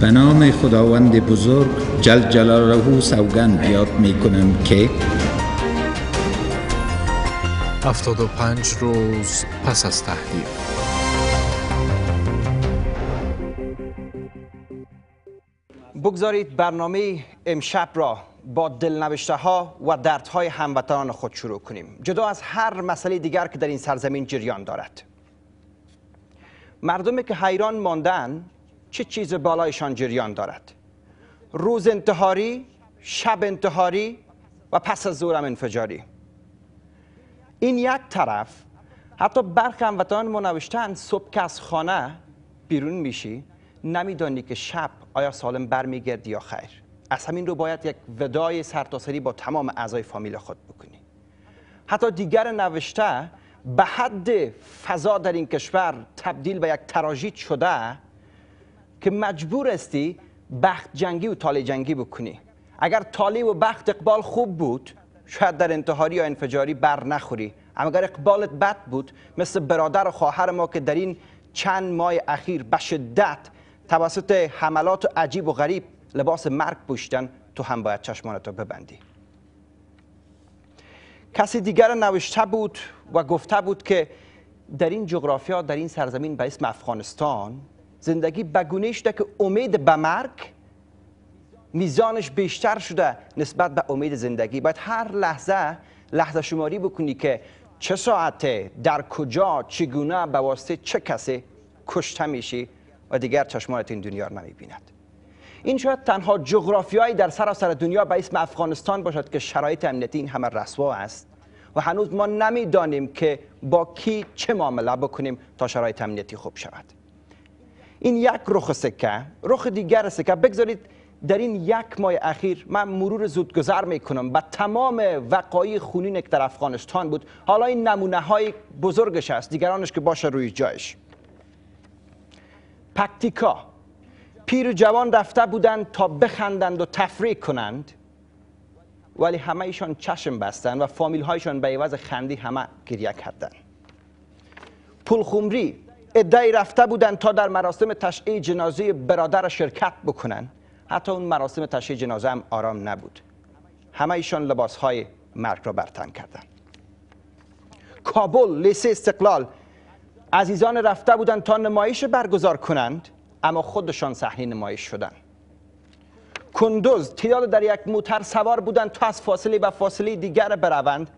به نام خداوند بزرگ جل جلاله سوگند یاد می کنم که 75 روز پس از تحلیل بگذارید برنامه امشب را با دلنوشته ها و دردهای هموطنان خود شروع کنیم جدا از هر مسئله دیگر که در این سرزمین جریان دارد مردمی که حیران ماندن چه چیز بالایشان جریان دارد روز انتحاری شب انتحاری و پس از ظهرم انفجاری این یک طرف حتی برخی هموطنان ما نوشتن صبح که از خانه بیرون میشی نمیدانی که شب آیا سالم برمیگردی یا خیر از همین رو باید یک ودای سرتاسری با تمام اعضای فامیل خود بکنی حتی دیگر نوشته به حد فضا در این کشور تبدیل به یک تراژید شده که مجبور استی بخت جنگی و تالی جنگی بکنی اگر تالی و بخت اقبال خوب بود شاید در انتحاری یا انفجاری بر نخوری اما اگر اقبالت بد بود مثل برادر و خواهر ما که در این چند ماه اخیر به شدت توسط حملات عجیب و غریب لباس مرگ پوشتن تو هم باید رو ببندی کسی دیگر نوشته بود و گفته بود که در این جغرافیا در این سرزمین به اسم افغانستان زندگی بگونه شده که امید به مرگ میزانش بیشتر شده نسبت به امید زندگی باید هر لحظه لحظه شماری بکنی که چه ساعته در کجا چگونه به واسطه چه کسی کشته میشی و دیگر چشمانت این دنیا رو نمیبیند این شاید تنها جغرافیایی در سراسر دنیا به اسم افغانستان باشد که شرایط امنیتی این همه رسوا است و هنوز ما نمیدانیم که با کی چه معامله بکنیم تا شرایط امنیتی خوب شود این یک رخ سکه رخ دیگر سکه بگذارید در این یک ماه اخیر من مرور زود زودگذر کنم و تمام وقایع خونین که در افغانستان بود حالا این نمونه های بزرگش است دیگرانش که باشه روی جایش پکتیکا پیر و جوان رفته بودند تا بخندند و تفریح کنند ولی همه ایشان چشم بستند و فامیل هایشان به عوض خندی همه گریه کردند پلخمری ادعی رفته بودن تا در مراسم تشییع جنازه برادر شرکت بکنن حتی اون مراسم تشییع جنازه هم آرام نبود همه ایشان لباس های مرگ را برتن کردند. کابل لیسه استقلال عزیزان رفته بودند تا نمایش برگزار کنند اما خودشان صحنه نمایش شدن کندوز تعداد در یک موتر سوار بودند تا از فاصله و فاصله دیگر بروند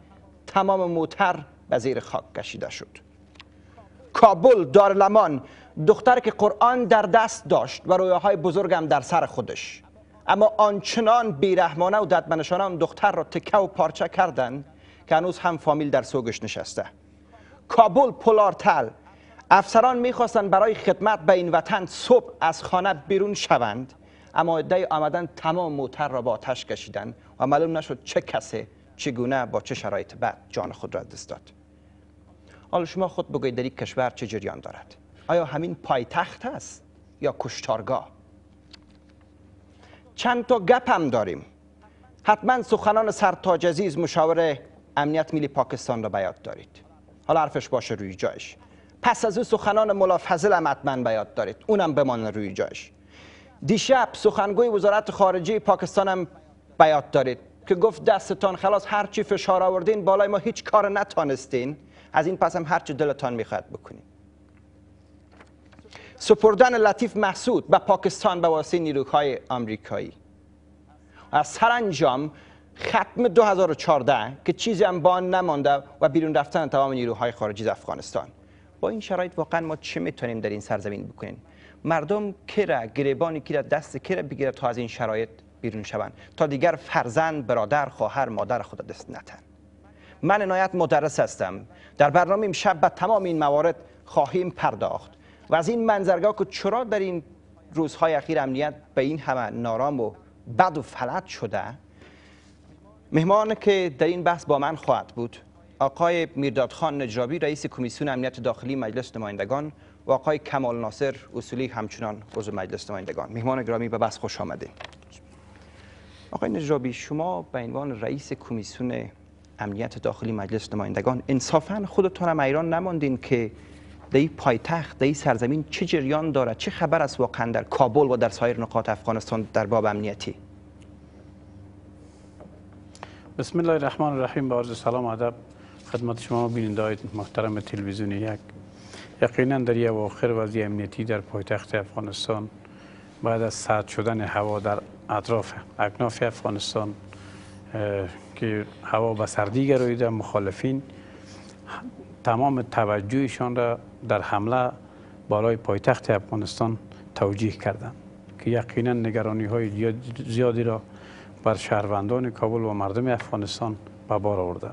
تمام موتر به زیر خاک کشیده شد کابل دارلمان دختر که قرآن در دست داشت و رویاهای بزرگم در سر خودش اما آنچنان بیرحمانه و ددمنشانه اون دختر را تکه و پارچه کردند که هنوز هم فامیل در سوگش نشسته کابل پولارتل افسران میخواستند برای خدمت به این وطن صبح از خانه بیرون شوند اما عده آمدن تمام موتر را با آتش کشیدن و معلوم نشد چه کسی چگونه با چه شرایط بعد جان خود را دست داد حالا شما خود بگوید در این کشور چه جریان دارد آیا همین پایتخت هست یا کشتارگاه چند تا گپ هم داریم حتما سخنان سرتاج عزیز مشاور امنیت ملی پاکستان را بیاد دارید حالا حرفش باشه روی جایش پس از او سخنان ملا فضل هم حتما بیاد دارید اونم بمانه روی جایش دیشب سخنگوی وزارت خارجه پاکستان هم بیاد دارید که گفت دستتان خلاص چی فشار آوردین بالای ما هیچ کار نتانستین از این پس هم هر چه دلتان میخواد بکنید سپردن لطیف محسود به پاکستان به واسه نیروهای آمریکایی از سرانجام ختم 2014 که چیزی هم بان نمانده و بیرون رفتن تمام نیروهای خارجی از افغانستان با این شرایط واقعا ما چه میتونیم در این سرزمین بکنیم مردم کره گریبان که دست را بگیره تا از این شرایط بیرون شوند تا دیگر فرزند برادر خواهر مادر خود دست نتن من نهایت مدرس هستم در برنامه امشب به تمام این موارد خواهیم پرداخت و از این منظرگاه که چرا در این روزهای اخیر امنیت به این همه نارام و بد و فلت شده مهمان که در این بحث با من خواهد بود آقای میردادخان نجابی رئیس کمیسیون امنیت داخلی مجلس نمایندگان و آقای کمال ناصر اصولی همچنان عضو مجلس نمایندگان مهمان گرامی به بس خوش آمدید آقای نجابی شما به عنوان رئیس کمیسیون امنیت داخلی مجلس نمایندگان انصافا خودتون هم ایران نماندین که در پایتخت در سرزمین چه جریان داره چه خبر است واقعا در کابل و در سایر نقاط افغانستان در باب امنیتی بسم الله الرحمن الرحیم با عرض سلام ادب خدمت شما بیننده های محترم تلویزیون یک یقینا در یه آخر وضع امنیتی در پایتخت افغانستان بعد از سرد شدن هوا در اطراف اکناف افغانستان که هوا به سردی گرویده مخالفین تمام توجهشان را در حمله بالای پایتخت افغانستان توجیه کردند که یقینا نگرانی های زیادی را بر شهروندان کابل و مردم افغانستان به بار آورده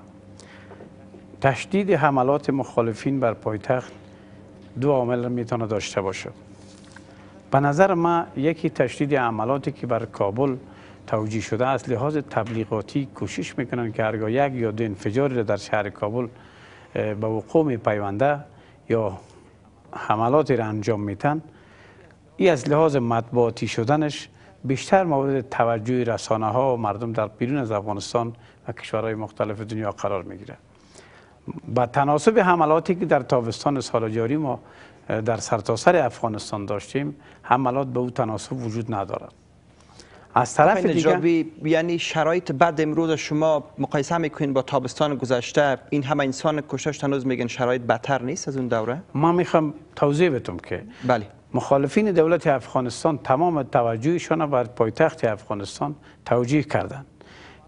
تشدید حملات مخالفین بر پایتخت دو عامل میتونه داشته باشه به نظر ما یکی تشدید عملاتی که بر کابل توجیه شده از لحاظ تبلیغاتی کوشش میکنن که هرگاه یک یا دو انفجاری در شهر کابل به وقوع می پیونده یا حملاتی را انجام میتن ای از لحاظ مطبوعاتی شدنش بیشتر مورد توجه رسانه ها و مردم در بیرون از افغانستان و کشورهای مختلف دنیا قرار میگیره با تناسب حملاتی که در تابستان سال جاری ما در سرتاسر افغانستان داشتیم حملات به او تناسب وجود ندارد از طرف دیگه یعنی شرایط بعد امروز شما مقایسه میکنین با تابستان گذشته این همه انسان کشتش تنوز میگن شرایط بدتر نیست از اون دوره ما میخوام توضیح بدم که بله مخالفین دولت افغانستان تمام توجهشان بر پایتخت افغانستان توجیه کردن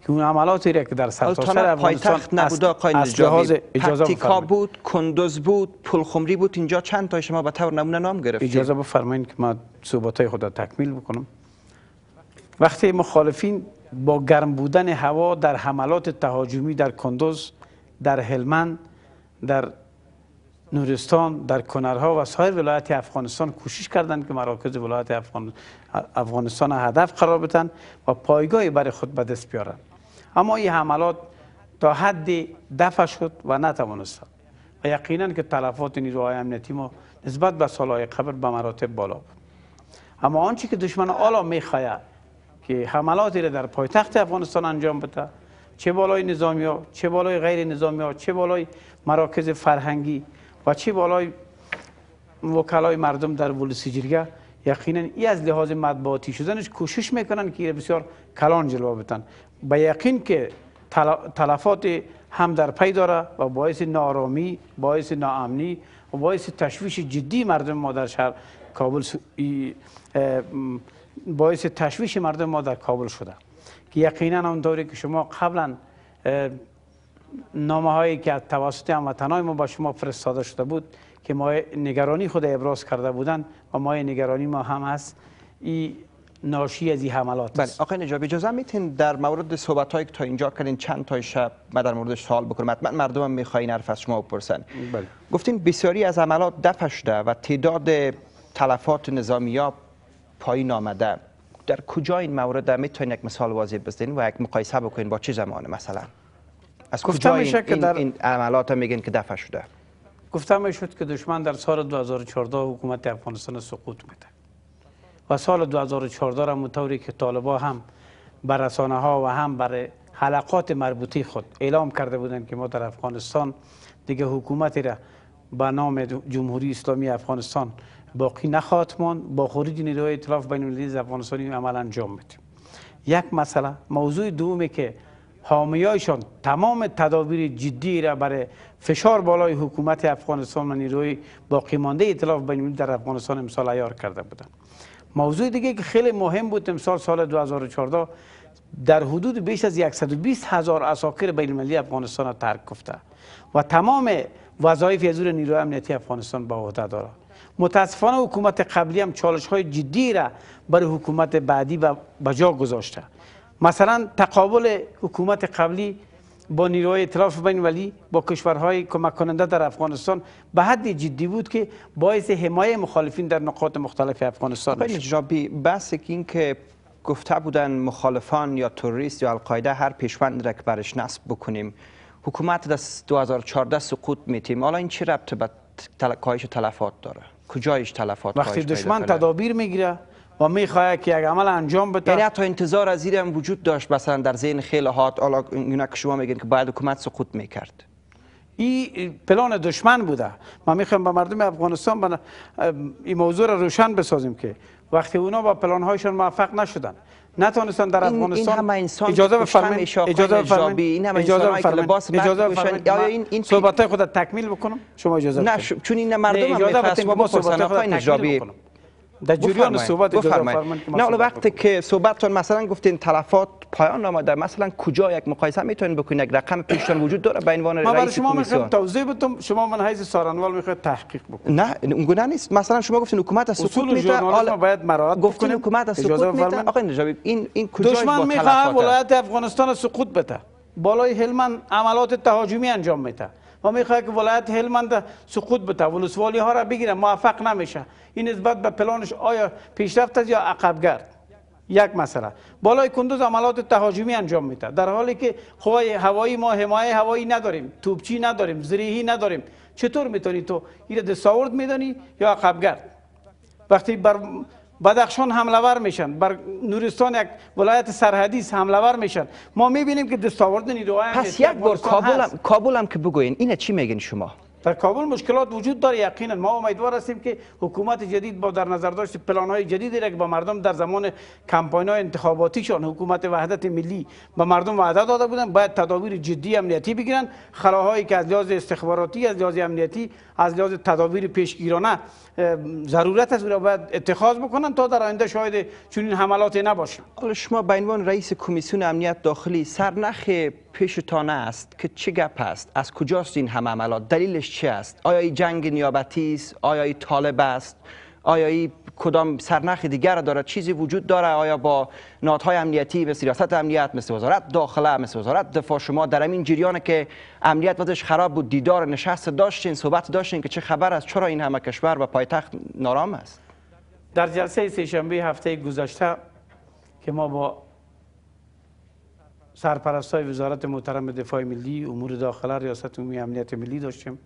که اون عملاتی را که در سرتاسر افغانستان نبود آقای نجابی پکتیکا بود کندوز بود پلخمری بود اینجا چند تا شما به طور نمونه نام گرفتید اجازه بفرمایید که ما های خود تکمیل بکنم وقتی مخالفین با گرم بودن هوا در حملات تهاجمی در کندوز در هلمند در نورستان در کنرها و سایر ولایت افغانستان کوشش کردند که مراکز ولایت افغانستان هدف قرار بدن و پایگاهی برای خود به دست بیارند اما این حملات تا حد دفع شد و نتوانستند و یقینا که تلفات نیروهای امنیتی ما نسبت به سالهای قبل به مراتب بالا بود اما آنچه که دشمن آلا میخواهد که حملاتی را در پایتخت افغانستان انجام بده چه بالای نظامی ها چه بالای غیر نظامی ها چه بالای مراکز فرهنگی و چه بالای وکلای مردم در جرگه یقینا این از لحاظ مطبوعاتی شدنش کوشش میکنن که بسیار کلان جلوه بتن به یقین که تلفات هم در پی داره و باعث نارامی باعث ناامنی و باعث تشویش جدی مردم ما در شهر کابل باعث تشویش مردم ما در کابل شده که یقینا هم دوری که شما قبلا نامه هایی که از توسط هموطنهای ما با شما فرستاده شده بود که ما نگرانی خود ابراز کرده بودند و ما نگرانی ما هم هست این ناشی از این حملات بله آقای نجابی اجازه میتین در مورد صحبت هایی که تا اینجا کردین چند تا شب ما در موردش سوال بکنم مردم هم میخواین حرف از شما بپرسن بله. گفتین بسیاری از عملات دفع شده و تعداد تلفات نظامی ها پایین آمده در کجا این مورد میتونید یک مثال واضح بزنید و یک مقایسه بکنین با چه زمانه مثلا از کجا این, که در... این عملات میگن که دفع شده گفتم شد که دشمن در سال 2014 حکومت افغانستان سقوط میده و سال 2014 را مطوری که طالبا هم بر رسانه ها و هم بر حلقات مربوطی خود اعلام کرده بودند که ما در افغانستان دیگه حکومتی را به نام جمهوری اسلامی افغانستان باقی نخواهد ماند با خروج نیروهای ائتلاف بین المللی افغانستانی عمل انجام بدیم یک مسئله موضوع دومی که حامیایشان تمام تدابیر جدی را برای فشار بالای حکومت افغانستان و نیروی باقی مانده ائتلاف بین در افغانستان امسال عیار کرده بودند موضوع دیگه که خیلی مهم بود امسال سال 2014 در حدود بیش از 120 هزار اساکر بین المللی افغانستان را ترک گفته و تمام وظایف نیروی امنیتی افغانستان به عهده دارد متاسفانه حکومت قبلی هم چالش های جدی را برای حکومت بعدی به جا گذاشته مثلا تقابل حکومت قبلی با نیروهای اطلاف بین ولی با کشورهای کمک کننده در افغانستان به حد جدی بود که باعث حمایه مخالفین در نقاط مختلف افغانستان شد. جنابی بحث این که گفته بودن مخالفان یا توریست یا القاعده هر پیشوند را که برش نصب بکنیم حکومت در 2014 سقوط میتیم حالا این چه ربط به کاهش تلفات داره کجایش تلفات وقتی دشمن تدابیر میگیره و میخواهد که یک عمل انجام بده یعنی حتی انتظار از هم وجود داشت مثلا در ذهن خیلی هات حالا اینا که شما میگین که باید حکومت سقوط میکرد ای پلان دشمن بوده ما میخوایم به مردم افغانستان این موضوع رو روشن بسازیم که وقتی اونا با هایشان موفق نشدند. نتونستن در افغانستان این اجازه بفرمایید اجازه بفرمایید اجازه بفرمایید اجازه بفرمایید آیا این این صحبت خودت تکمیل بکنم شما اجازه نه ش... چون این مردم هم بفرستن با صحبت خود نجابی در جریان صحبت اجازه بفرمایید نه وقتی که صحبتتون مثلا گفتین تلفات پایان آمده مثلا کجا یک مقایسه میتونید بکنید یک رقم پیشتان وجود داره به عنوان ما برای شما میخوام توضیح بدم شما من حیز سارنوال میخواید تحقیق بکنید نه اونگونه نیست مثلا شما گفتین حکومت از سقوط حالا باید مراعات گفتین حکومت از سقوط میتونه آقای نجابی این این کجا دشمن میخواد ولایت افغانستان سقوط بده بالای هلمند عملات تهاجمی انجام میده ما میخواد که ولایت هلمند سقوط بده ولسوالی ها را بگیره موفق نمیشه این نسبت به پلانش آیا پیشرفت است یا عقبگرد یک مسئله بالای کندوز عملات تهاجمی انجام میده در حالی که قوای هوایی ما حمایه هوایی نداریم توپچی نداریم زرهی نداریم چطور میتونی تو ایره دستاورد میدانی یا عقبگرد وقتی بر بدخشان حمله میشن بر نورستان یک ولایت سرحدی حملور میشن ما میبینیم که دستاورد نیروهای پس یک بار کابل هم, که بگوین اینا چی میگین شما در کابل مشکلات وجود داره یقینا ما امیدوار هستیم که حکومت جدید با در نظر داشت پلان های جدیدی را که به مردم در زمان کمپاین های انتخاباتی شان حکومت وحدت ملی به مردم وعده داده بودن باید تدابیر جدی امنیتی بگیرن خلاهایی که از لحاظ استخباراتی از لحاظ امنیتی از لحاظ تدابیر پیشگیرانه ضرورت است را باید اتخاذ بکنن تا در آینده شاید چنین حملاتی نباشیم شما به عنوان رئیس کمیسیون امنیت داخلی سرنخ پیشتان است که چه گپ است از کجاست این همه عملات دلیلش چه است آیا این جنگ نیابتی است آیا این طالب است آیا این کدام سرنخ دیگر دارد چیزی وجود داره آیا با نهادهای امنیتی به سیاست امنیت مثل وزارت داخله مثل وزارت دفاع شما در این جریان که امنیت وضعش خراب بود دیدار نشست داشتین صحبت داشتین که چه خبر است چرا این همه کشور و پایتخت نارام است در جلسه سه‌شنبه هفته گذشته که ما با سرپرستای وزارت محترم دفاع ملی امور داخله ریاست عمومی امنیت ملی داشتیم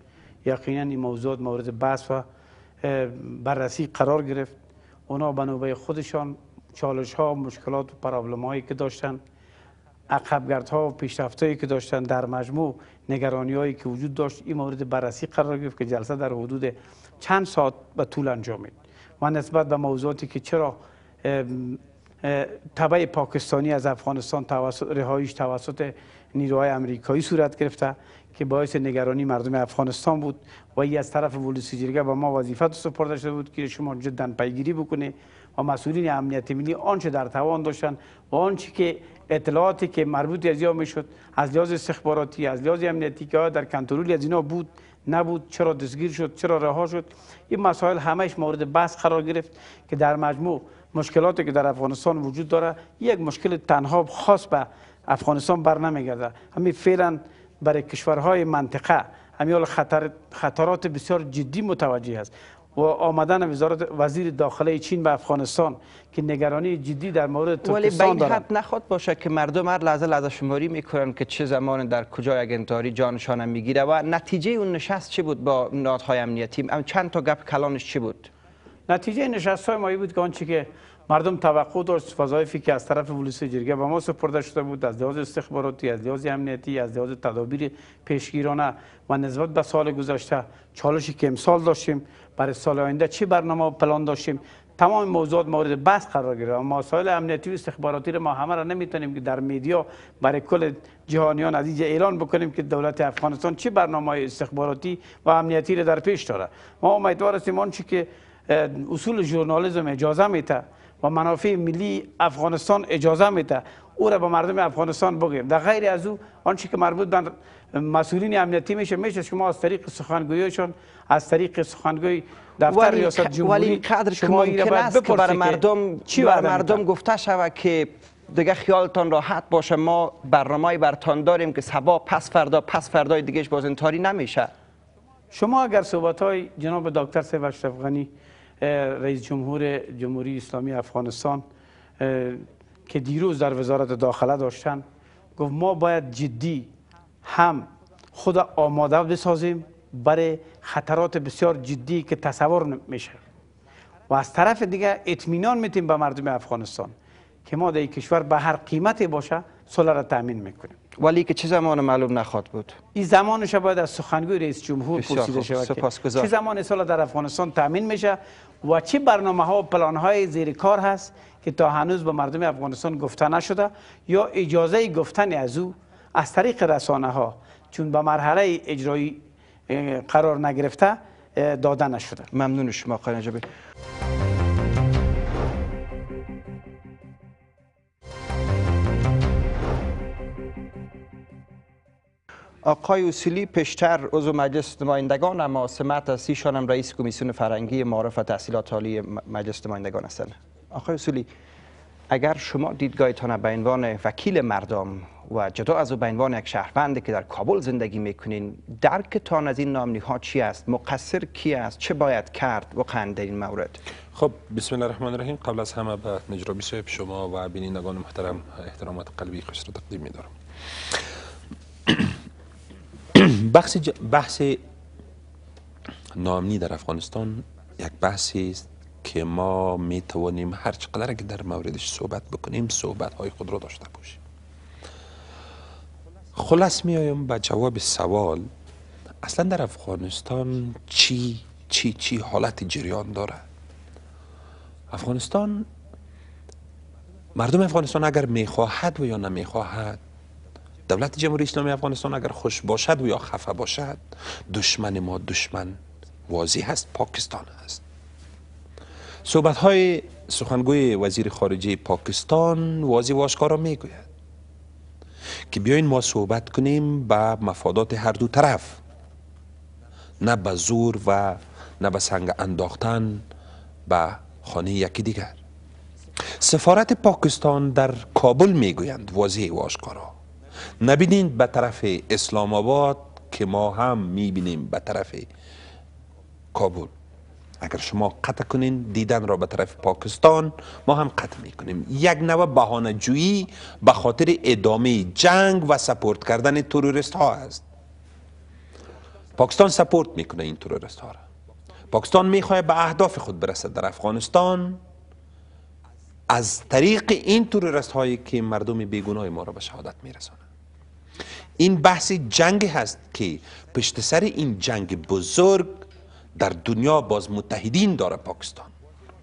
یقینا این موضوعات مورد بحث و بررسی قرار گرفت اونا به نوبه خودشان چالش ها مشکلات و پرابلم هایی که داشتن عقبگرد ها و پیشرفت هایی که داشتن در مجموع نگرانی هایی که وجود داشت این مورد بررسی قرار گرفت که جلسه در حدود چند ساعت به طول انجامید و نسبت به موضوعاتی که چرا تبع پاکستانی از افغانستان توسط رهایش توسط نیروهای امریکایی صورت گرفته که باعث نگرانی مردم افغانستان بود و ای از طرف ولوسی جرگه به ما وظیفت سپرده شده بود که شما جدا پیگیری بکنه و مسئولین امنیت ملی آنچه در توان داشتن و آنچه که اطلاعاتی که مربوط از یا میشد از لحاظ استخباراتی از لحاظ امنیتی که در کنترل از اینا بود نبود چرا دستگیر شد چرا رها شد این مسائل همش مورد بحث قرار گرفت که در مجموع مشکلاتی که در افغانستان وجود داره یک مشکل تنها خاص به افغانستان بر نمیگرده همین فعلا برای کشورهای منطقه همین خطر خطرات بسیار جدی متوجه است و آمدن وزارت وزیر داخله چین به افغانستان که نگرانی جدی در مورد ترکستان ولی به این نخواد باشه که مردم هر لحظه لحظه شماری میکنن که چه زمان در کجا یک انتحاری جانشان میگیره و نتیجه اون نشست چی بود با نهادهای امنیتی چند تا گپ کلانش چی بود نتیجه نشست های مایی بود که آنچه که مردم توقع داشت وظایفی که از طرف پلیس جرگه به ما سپرده شده بود از لحاظ استخباراتی از لحاظ امنیتی از لحاظ تدابیر پیشگیرانه و نسبت به سال گذشته چالشی که امسال داشتیم برای سال آینده چه برنامه و پلان داشتیم تمام موضوعات مورد بحث قرار گرفت مسائل امنیتی و استخباراتی رو ما همه را نمیتونیم که در میدیا برای کل جهانیان عزیز اعلان بکنیم که دولت افغانستان چه برنامه استخباراتی و امنیتی در پیش داره ما امیدوار هستیم آنچه که اصول ژورنالیسم اجازه میده و منافع ملی افغانستان اجازه میده او را به مردم افغانستان بگیم در غیر از او آنچه که مربوط به مسئولین امنیتی میشه میشه شما از طریق سخنگویشان از طریق سخنگوی دفتر ریاست جمهوری ولی قدر شما ممکن است که بر مردم چی بر مردم گفته شود که دیگه خیالتان راحت باشه ما برنامه برتان داریم که سبا پس فردا پس فردا دیگهش باز اینطوری نمیشه شما اگر صحبت های جناب دکتر سیف اشرف رئیس جمهور جمهوری اسلامی افغانستان که دیروز در وزارت داخله داشتن گفت ما باید جدی هم خود آماده بسازیم برای خطرات بسیار جدی که تصور میشه و از طرف دیگه اطمینان میتیم به مردم افغانستان که ما در این کشور به هر قیمتی باشه صلح را تامین میکنیم ولی که چه زمان معلوم نخواد بود این زمانش باید از سخنگوی رئیس جمهور پرسیده شود چه زمان صلح در افغانستان تامین میشه و چه برنامه ها و پلان های زیر کار هست که تا هنوز به مردم افغانستان گفته نشده یا اجازه گفتن از او از طریق رسانه ها چون به مرحله اجرایی قرار نگرفته داده نشده ممنون شما قرنجبی آقای اصولی پیشتر عضو مجلس نمایندگان اما سمت از ایشان هم رئیس کمیسیون فرنگی معارف و تحصیلات عالی مجلس نمایندگان هستند آقای اصولی اگر شما دیدگاهتان به عنوان وکیل مردم و جدا از او به عنوان یک شهروند که در کابل زندگی میکنین درکتان از این نامنی ها چی است مقصر کی است چه باید کرد و در این مورد خب بسم الله الرحمن الرحیم قبل از همه به نجرابی صاحب شما و بینندگان محترم احترامات قلبی خوش را تقدیم میدارم بحث, بحث نامنی در افغانستان یک بحثی است که ما می توانیم هر چقدر که در موردش صحبت بکنیم صحبت های خود را داشته باشیم خلاص می آیم به جواب سوال اصلا در افغانستان چی چی چی حالت جریان داره افغانستان مردم افغانستان اگر می خواهد و یا خواهد دولت جمهوری اسلامی افغانستان اگر خوش باشد و یا خفه باشد دشمن ما دشمن واضح هست پاکستان است صحبت های سخنگوی وزیر خارجه پاکستان واضح و آشکارا میگوید که بیاین ما صحبت کنیم به مفادات هر دو طرف نه به زور و نه به سنگ انداختن به خانه یکی دیگر سفارت پاکستان در کابل میگویند واضح و نبینین به طرف اسلام آباد که ما هم میبینیم به طرف کابل اگر شما قطع کنین دیدن را به طرف پاکستان ما هم قطع میکنیم یک نوع بهانه جویی به خاطر ادامه جنگ و سپورت کردن تروریست ها است پاکستان سپورت میکنه این تروریست ها را پاکستان میخواه به اهداف خود برسد در افغانستان از طریق این تروریست هایی که مردم بیگناه ما را به شهادت میرساند این بحث جنگ هست که پشت سر این جنگ بزرگ در دنیا باز متحدین داره پاکستان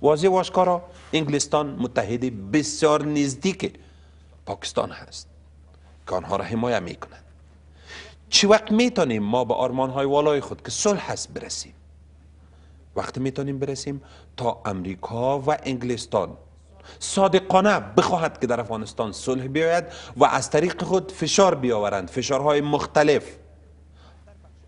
واضح واشکارا انگلستان متحد بسیار نزدیک پاکستان هست که آنها را حمایه کند. چی وقت میتونیم ما به آرمان های والای خود که صلح هست برسیم وقتی میتونیم برسیم تا امریکا و انگلستان صادقانه بخواهد که در افغانستان صلح بیاید و از طریق خود فشار بیاورند فشارهای مختلف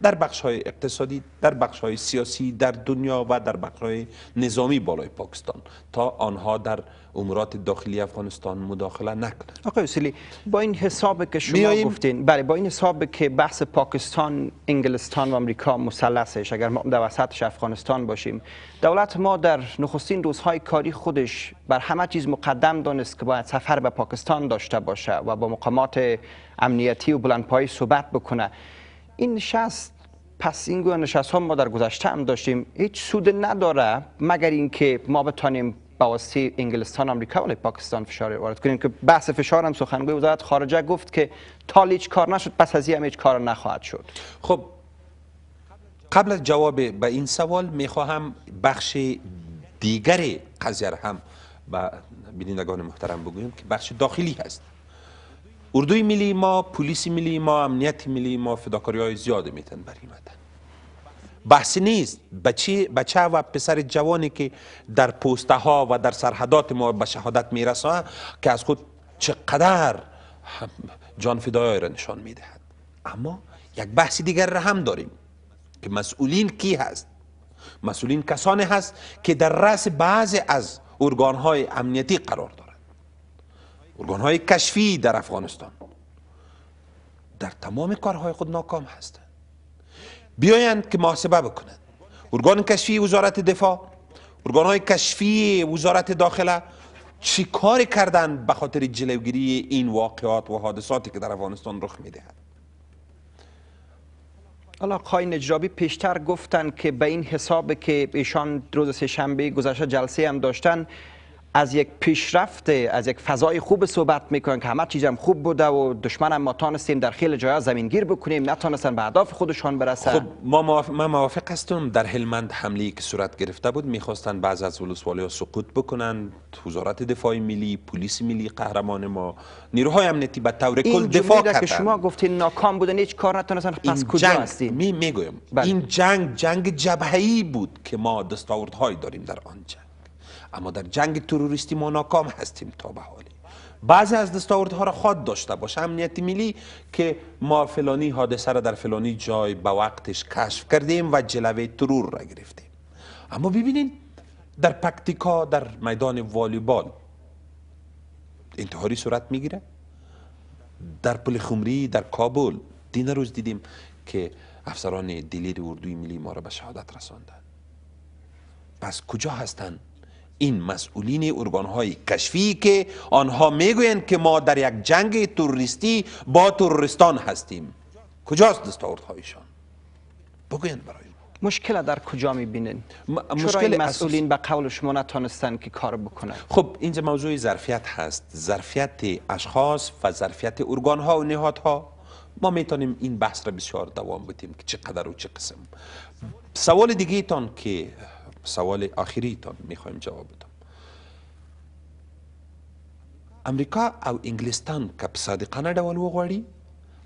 در بخش های اقتصادی در بخش های سیاسی در دنیا و در بخش های نظامی بالای پاکستان تا آنها در امورات داخلی افغانستان مداخله نکنند آقای وسیلی با این حساب که شما گفتین بله با این حساب که بحث پاکستان انگلستان و آمریکا مثلثش اگر ما در وسطش افغانستان باشیم دولت ما در نخستین روزهای کاری خودش بر همه چیز مقدم دانست که باید سفر به پاکستان داشته باشه و با مقامات امنیتی و بلندپایه صحبت بکنه این نشست پس این گونه نشست ها ما در گذشته هم داشتیم هیچ سود نداره مگر اینکه ما بتانیم بواسطه انگلستان آمریکا و پاکستان فشار وارد کنیم که بحث فشار هم سخنگوی وزارت خارجه گفت که تا هیچ کار نشد پس از این هیچ کار نخواهد شد خب قبل از جواب به این سوال خواهم بخش دیگری قضیه هم به بینندگان محترم بگویم که بخش داخلی هست اردوی ملی ما پلیس ملی ما امنیت ملی ما فداکاری های زیادی میتن بر این وطن بحث نیست بچه, بچه و پسر جوانی که در پوسته ها و در سرحدات ما به شهادت میرسه که از خود چقدر جان فدای را نشان میدهد اما یک بحث دیگر را هم داریم که مسئولین کی هست مسئولین کسانی هست که در رأس بعضی از ارگان های امنیتی قرار دارند های کشفی در افغانستان در تمام کارهای خود ناکام هستند بیایند که محاسبه بکنند ارگان کشفی وزارت دفاع ارگانهای کشفی وزارت داخله چی کار کردن به خاطر جلوگیری این واقعات و حادثاتی که در افغانستان رخ میدهد حالا قاین نجرابی پیشتر گفتن که به این حساب که ایشان روز شنبه گذشته جلسه هم داشتن از یک پیشرفت از یک فضای خوب صحبت میکنن که همه چیزم خوب بوده و دشمن هم ما تانستیم در خیلی زمین گیر بکنیم نتانستن به اهداف خودشان برسن خب ما موافق, ما موافق هستم در هلمند حمله که صورت گرفته بود میخواستن بعض از ولسوالی ها سقوط بکنن وزارت دفاع ملی پلیس ملی قهرمان ما نیروهای امنیتی به طور کل دفاع کردن که شما گفتین ناکام بودن هیچ کار نتونستن پس کجا هستین می میگم بله. این جنگ جنگ جبهه‌ای بود که ما دستاوردهایی داریم در آن اما در جنگ تروریستی ما ناکام هستیم تا به حال بعضی از دستاوردها را خود داشته باشه امنیت ملی که ما فلانی حادثه را در فلانی جای به وقتش کشف کردیم و جلوه ترور را گرفتیم اما ببینید در پکتیکا در میدان والیبال انتحاری صورت میگیره در پل خمری در کابل دین روز دیدیم که افسران دلیر اردوی ملی ما را به شهادت رساندند پس کجا هستند این مسئولین های کشفی که آنها میگویند که ما در یک جنگ توریستی با توریستان هستیم کجاست هایشان بگویند برای مشکل در کجا میبینین؟ مشکل مسئولین به قول شما نتانستن که کار بکنن؟ خب اینجا موضوع ظرفیت هست ظرفیت اشخاص و ظرفیت ارگان ها و نهادها ما میتونیم این بحث را بسیار دوام بدیم که چقدر و چه قسم سوال دیگه تان که سوال آخری تان میخوایم جواب بدم امریکا او انګلستان که په صادقانه ډول وغواړي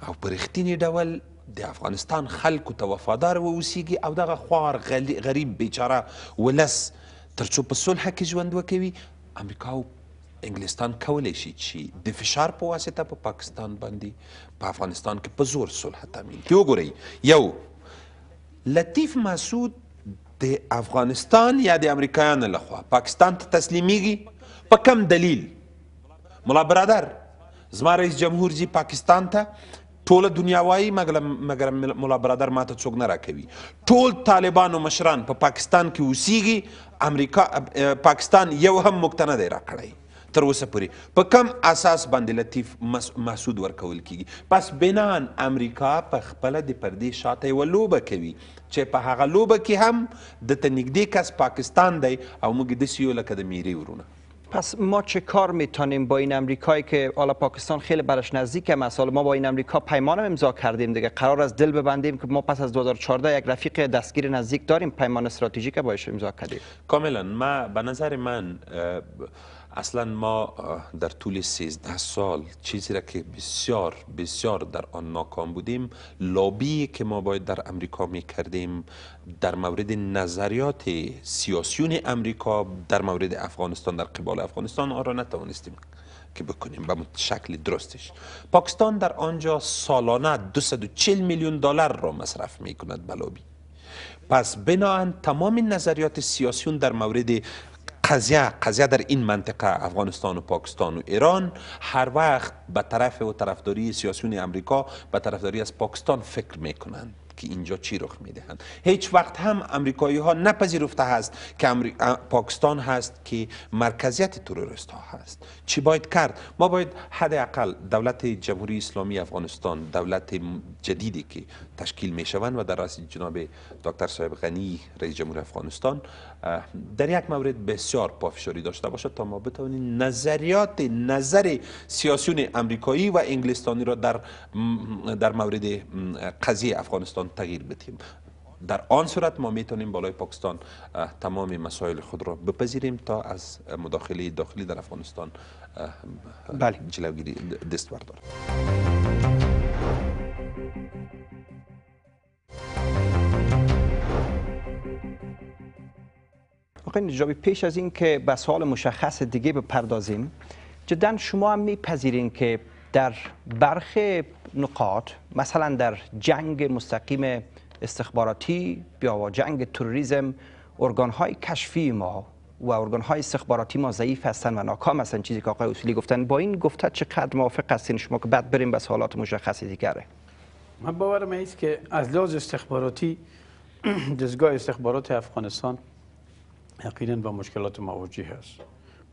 او په رښتینې ډول د افغانستان خلکو ته وفادار واوسیږي او دغه خوار غریب بیچاره ولس تر څو په صلح کې ژوند وکوي امریکا او انګلستان کولی شي چې د فشار په واسطه په پا پاکستان باندې په افغانستان کې په زور صلح تامین کړي وګورئ یو لطیف مسعود د افغانستان یا د امریکایانو لخوا پاکستان ته تسلیمیږي په کم دلیل ملا برادر زما رئیس جمهور جی پاکستان ته ټوله دنیا وایي مګر ملا برادر ماته څوک نه راکوي ټول طالبانو مشران په پا پاکستان کې اوسیږي امریکا پاکستان یو هم موږ ته نه دی راکړی تر اوسه پورې په کم اساس باندې لطیف محسود ورکول کیږي پس بنان امریکا په خپله د پردې شاته یوه لوبه کوي چې په هغه لوبه کې هم دته نږدې کس پاکستان دی او موږ داسې یو لکه د میری ورونه پس ما چه کار میتونیم با این امریکایی که حالا پاکستان خیلی براش نزدیک مثلا ما با این امریکا پیمان امضا کردیم دیگه قرار از دل ببندیم که ما پس از 2014 یک رفیق دستگیر نزدیک داریم پیمان استراتژیک باش امضا کردیم کاملا ما به نظر من اصلا ما در طول 13 سال چیزی را که بسیار بسیار در آن ناکام بودیم لابی که ما باید در امریکا می کردیم در مورد نظریات سیاسیون امریکا در مورد افغانستان در قبال افغانستان آن را نتوانستیم که بکنیم به شکل درستش پاکستان در آنجا سالانه 240 میلیون دلار را مصرف می کند به پس بناهن تمام نظریات سیاسیون در مورد قضیه قضیه در این منطقه افغانستان و پاکستان و ایران هر وقت به طرف و طرفداری سیاسیون امریکا به طرفداری از پاکستان فکر میکنند که اینجا چی رخ میدهند هیچ وقت هم امریکایی ها نپذیرفته هست که پاکستان هست که مرکزیت تروریست ها هست چی باید کرد ما باید حداقل دولت جمهوری اسلامی افغانستان دولت جدیدی که تشکیل میشوند و در راست جناب دکتر صاحب غنی رئیس جمهور افغانستان در یک مورد بسیار پافشاری داشته باشد تا ما بتوانیم نظریات نظر سیاسیون امریکایی و انگلستانی را در, در مورد قضیه افغانستان تغییر بدهیم. در آن صورت ما میتونیم بالای پاکستان تمام مسائل خود را بپذیریم تا از مداخله داخلی در افغانستان بله. جلوگیری دست بردارم آقای نجابی پیش از این که به سوال مشخص دیگه بپردازیم جدا شما هم میپذیرین که در برخ نقاط مثلا در جنگ مستقیم استخباراتی یا جنگ تروریزم ارگان های کشفی ما و ارگان های استخباراتی ما ضعیف هستن و ناکام هستن چیزی که آقای اصولی گفتن با این گفته چقدر موافق هستین شما که بعد بریم به سوالات مشخص دیگره من باورم است که از لحاظ استخباراتی دزگاه استخبارات افغانستان یقینا با مشکلات مواجه هست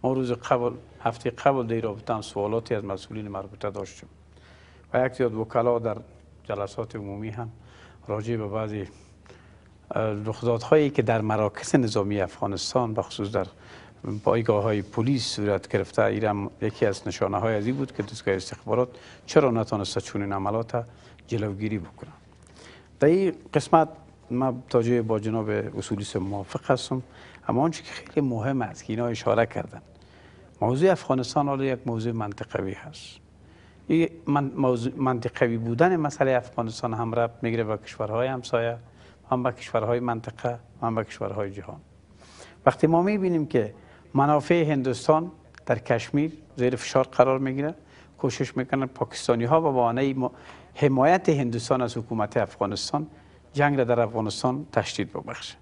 ما روز قبل هفته قبل در رابطه سوالاتی از مسئولین مربوطه داشتیم و یک زیاد وکلا در جلسات عمومی هم راجع به بعضی رخدادهایی که در مراکز نظامی افغانستان بخصوص در پایگاه های پلیس صورت گرفته ایرم یکی از نشانه های این بود که دستگاه استخبارات چرا نتانسته این عملات جلوگیری بکنه در این قسمت من تا با جناب اصولیس موافق هستم اما آنچه که خیلی مهم است که اینا اشاره کردن موضوع افغانستان حالا یک موضوع منطقوی هست این منطقوی بودن مسئله افغانستان هم رب میگیره با کشورهای همسایه هم با کشورهای منطقه هم با کشورهای جهان وقتی ما میبینیم که منافع هندوستان در کشمیر زیر فشار قرار میگیره کوشش میکنن پاکستانی ها با بهانه حمایت هندوستان از حکومت افغانستان جنگ را در افغانستان تشدید ببخشه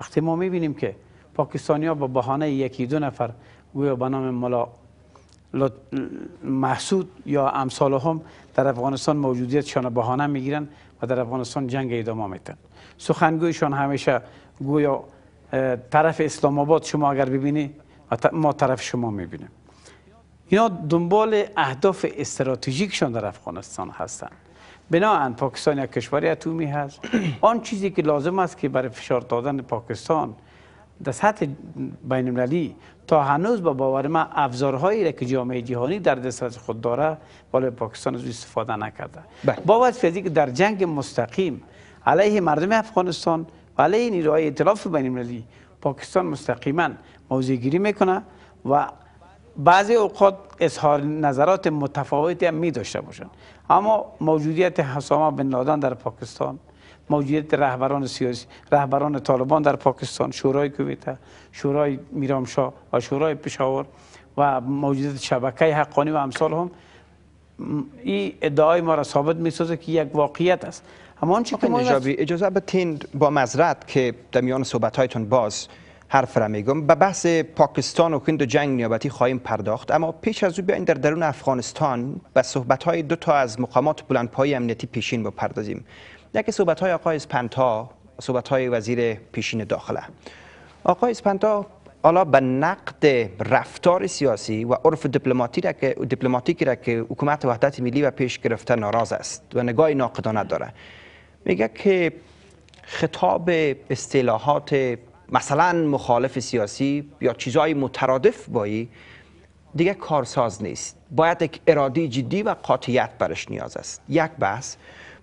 وقتی ما میبینیم که پاکستانیا با بهانه یکی دو نفر گویا به نام ملا محسود یا امثال هم در افغانستان موجودیتشان بهانه میگیرن و در افغانستان جنگ ادامه میتن سخنگویشان همیشه گویا طرف اسلام آباد شما اگر ببینی ما طرف شما میبینیم اینا دنبال اهداف استراتژیکشان در افغانستان هستند بناهن پاکستان یک کشور اتمی هست آن چیزی که لازم است که برای فشار دادن پاکستان در سطح بین المللی تا هنوز با باور ما افزارهایی را که جامعه جهانی در دسترس خود داره بالای پاکستان از استفاده نکرده بله. با وجه که در جنگ مستقیم علیه مردم افغانستان و علیه نیروهای اطلاف بین المللی پاکستان مستقیما موضع گیری میکنه و بعضی اوقات اظهار نظرات متفاوتی هم می داشته باشند اما موجودیت حسامه بن لادن در پاکستان موجودیت رهبران سیاسی رهبران طالبان در پاکستان شورای کویتا، شورای میرامشا و شورای پشاور و موجودیت شبکه حقانی و امثال هم این ادعای ما را ثابت میسازه که یک واقعیت است نجابی اجازه بتین با مزرد که در میان صحبت‌هایتون باز حرف را میگم به بحث پاکستان و هند و جنگ نیابتی خواهیم پرداخت اما پیش از او بیاین در درون افغانستان به صحبت های دو تا از مقامات پای امنیتی پیشین بپردازیم یکی صحبت های آقای اسپنتا صحبت های وزیر پیشین داخله آقای اسپنتا حالا به نقد رفتار سیاسی و عرف دیپلماتی را که دیپلماتیکی را که حکومت وحدت ملی و پیش گرفته ناراض است و نگاه ناقدانه داره میگه که خطاب اصطلاحات مثلا مخالف سیاسی یا چیزهای مترادف بایی دیگه کارساز نیست باید یک ارادی جدی و قاطعیت برش نیاز است یک بحث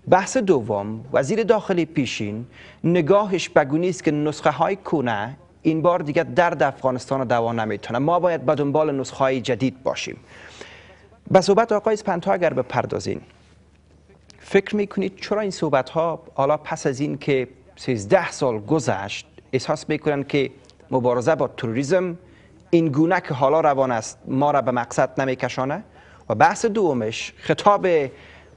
بحث دوم وزیر داخلی پیشین نگاهش بگونی است که نسخه های کونه این بار دیگر درد افغانستان رو دوا نمیتونه ما باید به دنبال نسخه های جدید باشیم به صحبت آقای اسپنتا اگر بپردازین فکر میکنید چرا این صحبت ها حالا پس از این که 13 سال گذشت احساس میکنن که مبارزه با تروریسم این گونه که حالا روان است ما را به مقصد نمیکشانه و بحث دومش خطاب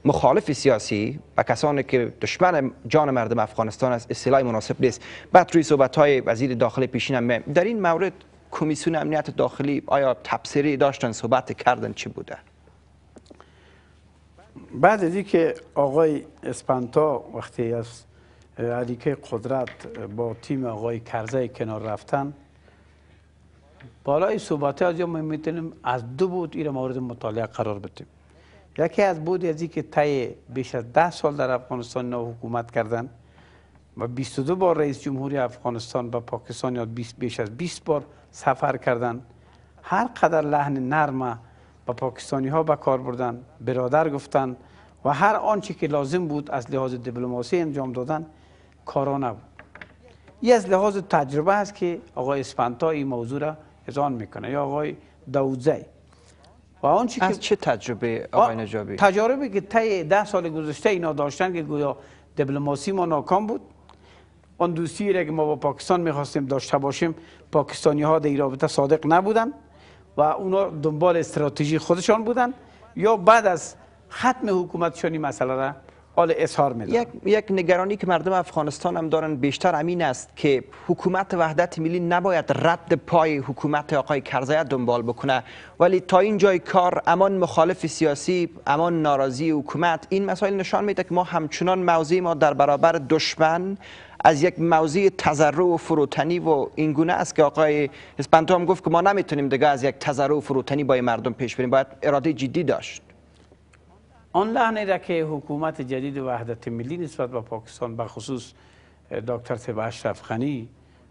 مخالف سیاسی و کسانی که دشمن جان مردم افغانستان است اصطلاح مناسب نیست بعد روی صحبت های وزیر داخل پیشین هم در این مورد کمیسیون امنیت داخلی آیا تبصری داشتن صحبت کردن چی بوده بعد از که آقای اسپانتا وقتی از علیکه قدرت با تیم آقای کرزه کنار رفتن بالای صحبت از یا ما میتونیم از دو بود این مورد مطالعه قرار بدیم یکی از بود از که طی بیش از ده سال در افغانستان نو حکومت کردن و 22 بار رئیس جمهوری افغانستان به پاکستان یا بیش از 20 بار سفر کردن هر قدر لحن نرمه به پاکستانی ها به کار بردن برادر گفتن و هر آنچه که لازم بود از لحاظ دیپلماسی انجام دادن کارا نبود این از لحاظ تجربه است که آقای اسپنتا این موضوع را ازان میکنه یا آقای داوزی آن از چه تجربه آقای نجابی تجربه که طی ده سال گذشته اینا داشتن که گویا دبلوماسی ما ناکام بود آن دوستی را که ما با پاکستان میخواستیم داشته باشیم پاکستانی ها در رابطه صادق نبودن و اونا دنبال استراتژی خودشان بودن یا بعد از ختم حکومتشان این مسئله را اظهار یک،, یک نگرانی که مردم افغانستان هم دارن بیشتر امین است که حکومت وحدت ملی نباید رد پای حکومت آقای کرزای دنبال بکنه ولی تا این جای کار امان مخالف سیاسی امان ناراضی حکومت این مسائل نشان میده که ما همچنان موضع ما در برابر دشمن از یک موضع تزرع و فروتنی و این گونه است که آقای اسپنتو هم گفت که ما نمیتونیم دیگه از یک تزرع و فروتنی با مردم پیش بریم باید اراده جدی داشت آن لحنی را که حکومت جدید وحدت ملی نسبت به پاکستان به خصوص دکتر طب اشرف غنی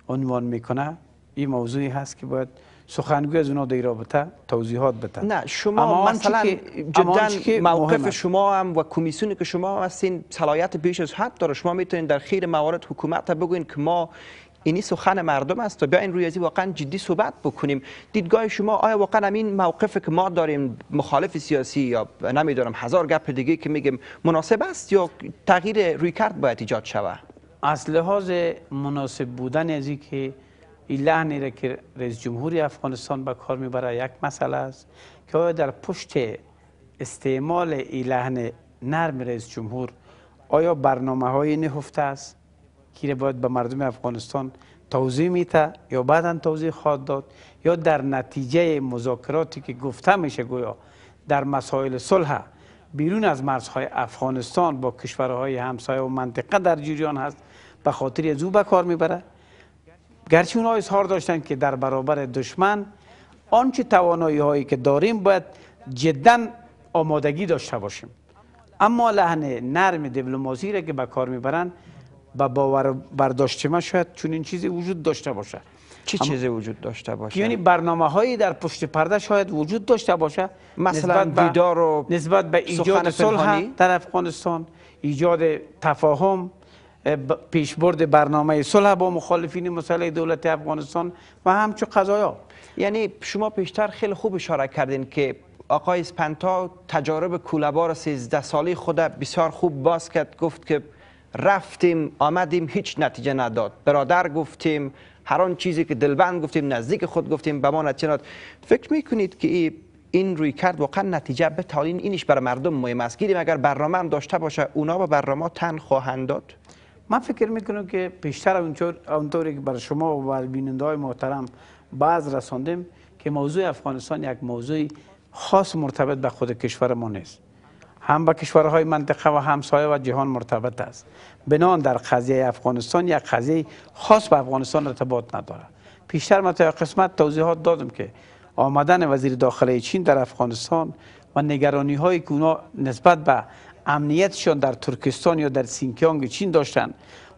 عنوان میکنه این موضوعی هست که باید سخنگوی از اونا در رابطه توضیحات بده نه شما مثلا جدا موقف شما هم و کمیسیونی که شما هستین صلاحیت بیش از حد داره شما میتونید در خیر موارد حکومت بگوین که ما اینی سخن مردم است و بیاین روی از واقعا جدی صحبت بکنیم دیدگاه شما آیا واقعا این موقف که ما داریم مخالف سیاسی یا نمیدونم هزار گپ دیگه که میگیم مناسب است یا تغییر روی کرد باید ایجاد شود از لحاظ مناسب بودن از که این لحنی را که رئیس جمهوری افغانستان به کار میبره یک مسئله است که آیا در پشت استعمال این لحن نرم رئیس جمهور آیا برنامه های نهفته است که باید به مردم افغانستان توضیح میته یا بعدا توضیح خواهد داد یا در نتیجه مذاکراتی که گفته میشه گویا در مسائل صلح بیرون از مرزهای افغانستان با کشورهای همسایه و منطقه در جریان هست به خاطر از او به کار میبره گرچه اونها اظهار داشتن که در برابر دشمن آنچه توانایی هایی که داریم باید جدا آمادگی داشته باشیم اما لحن نرم دیپلماسی را که به کار میبرند با باور برداشت من شاید چون این چیزی وجود داشته باشد چی چیزی وجود داشته باشه یعنی برنامه هایی در پشت پرده شاید وجود داشته باشه مثلا دیدار و نسبت به ایجاد صلح در افغانستان ایجاد تفاهم پیشبرد برنامه صلح با مخالفین مسئله دولت افغانستان و همچون قضایا یعنی شما پیشتر خیلی خوب اشاره کردین که آقای اسپنتا تجارب کولبار 13 ساله خود بسیار خوب باز کرد گفت که رفتیم آمدیم هیچ نتیجه نداد برادر گفتیم هر آن چیزی که دلبند گفتیم نزدیک خود گفتیم به ما نتیجه نداد فکر میکنید که این روی کرد واقعا نتیجه به تالین اینش برای مردم مهم است گیریم اگر برنامه هم داشته باشه اونا با برنامه تن خواهند داد من فکر میکنم که بیشتر اونطوری که برای شما و بیننده های محترم بعض رساندیم که موضوع افغانستان یک موضوع خاص مرتبط به خود کشور ما نیست هم با کشورهای منطقه و همسایه و جهان مرتبط است بنان در قضیه افغانستان یک قضیه خاص به افغانستان ارتباط ندارد پیشتر ما تا قسمت توضیحات دادم که آمدن وزیر داخلی چین در افغانستان و نگرانی های که نسبت به امنیتشان در ترکستان یا در سینکیانگ چین داشتند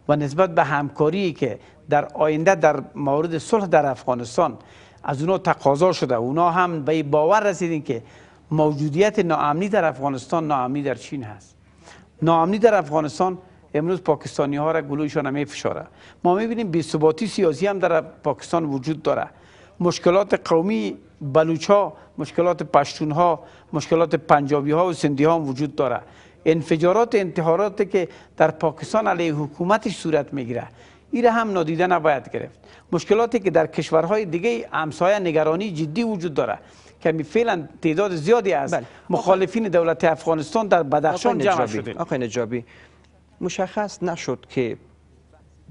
و نسبت به همکاری که در آینده در مورد صلح در افغانستان از اونا تقاضا شده اونا هم به باور رسیدین که موجودیت ناامنی در افغانستان ناامنی در چین هست ناامنی در افغانستان امروز پاکستانی ها را گلویشان هم فشاره ما میبینیم بی‌ثباتی سیاسی هم در پاکستان وجود داره مشکلات قومی بلوچ مشکلات پشتون ها مشکلات پنجابی ها و سندی ها هم وجود داره انفجارات انتحاراتی که در پاکستان علیه حکومتش صورت میگیره این هم نادیده نباید گرفت مشکلاتی که در کشورهای دیگه همسایه نگرانی جدی وجود داره که فعلا تعداد زیادی از بله. مخالفین دولت افغانستان در بدخشان جمع شده آقای نجابی مشخص نشد که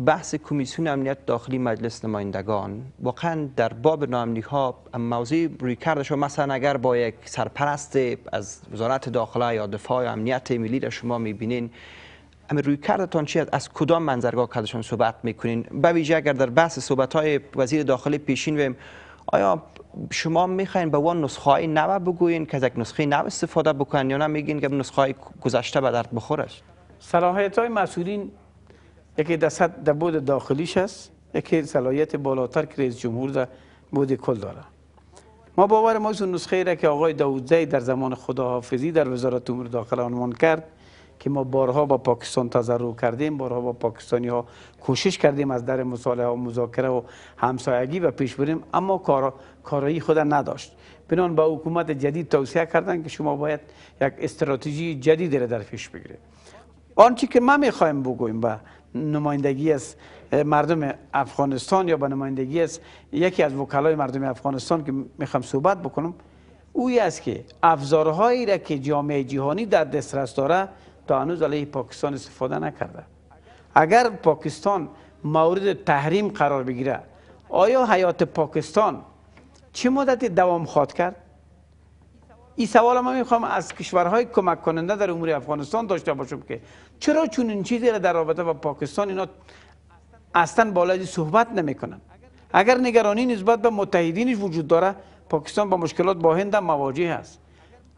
بحث کمیسیون امنیت داخلی مجلس نمایندگان واقعا در باب نامنی ها موضوع روی کردش مثلا اگر با یک سرپرست از وزارت داخله یا دفاع یا امنیت ملی را شما میبینین اما روی کردتان چی از, کدام منظرگاه کدشان صحبت میکنین به ویژه اگر در بحث صحبت های وزیر داخلی پیشین بیم آیا شما میخواین به اون نسخه های نو بگوین که از یک نسخه نو استفاده بکنین یا نه میگین که نسخه های گذشته به درد بخورش صلاحیت های مسئولین یکی دست در بود داخلیش است یکی صلاحیت بالاتر که رئیس جمهور در بود کل داره ما باور ما اون نسخه را که آقای داودزی در زمان خداحافظی در وزارت امور داخل عنوان کرد که ما بارها با پاکستان تضرع کردیم بارها با پاکستانی ها کوشش کردیم از در مصالحه و مذاکره و همسایگی و پیش بریم اما کار کارایی خود نداشت بنان با حکومت جدید توصیه کردن که شما باید یک استراتژی جدید را در پیش بگیرید آنچه که ما میخوایم بگویم به نمایندگی از مردم افغانستان یا به نمایندگی از یکی از وکلای مردم افغانستان که میخوام صحبت بکنم اوی است که افزارهایی را که جامعه جهانی در دسترس داره تا هنوز علیه پاکستان استفاده نکرده اگر پاکستان مورد تحریم قرار بگیره آیا حیات پاکستان چه مدت دوام خواهد کرد این سوال ما میخوام از کشورهای کمک کننده در امور افغانستان داشته باشم که چرا چون این چیزی را در رابطه با پاکستان اینا اصلا بالای صحبت نمیکنن اگر نگرانی نسبت به متحدینش وجود داره پاکستان با مشکلات با هند مواجه است